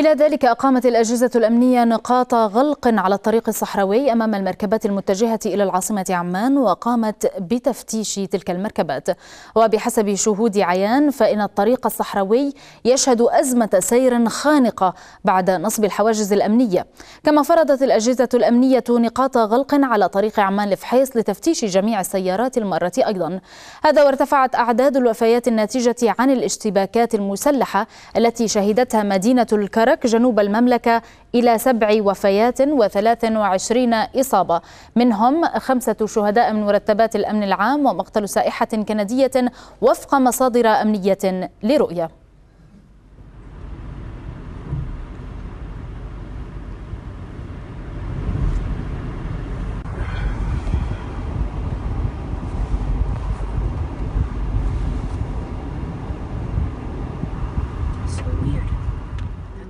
إلى ذلك أقامت الأجهزة الأمنية نقاط غلق على الطريق الصحراوي أمام المركبات المتجهة إلى العاصمة عمان وقامت بتفتيش تلك المركبات وبحسب شهود عيان فإن الطريق الصحراوي يشهد أزمة سير خانقة بعد نصب الحواجز الأمنية كما فرضت الأجهزة الأمنية نقاط غلق على طريق عمان لفحيص لتفتيش جميع السيارات المارة أيضا هذا وارتفعت أعداد الوفيات الناتجة عن الاشتباكات المسلحة التي شهدتها مدينة الكرم المبارك جنوب المملكة إلى سبع وفيات و23 إصابة منهم خمسة شهداء من مرتبات الأمن العام ومقتل سائحة كندية وفق مصادر أمنية لرؤية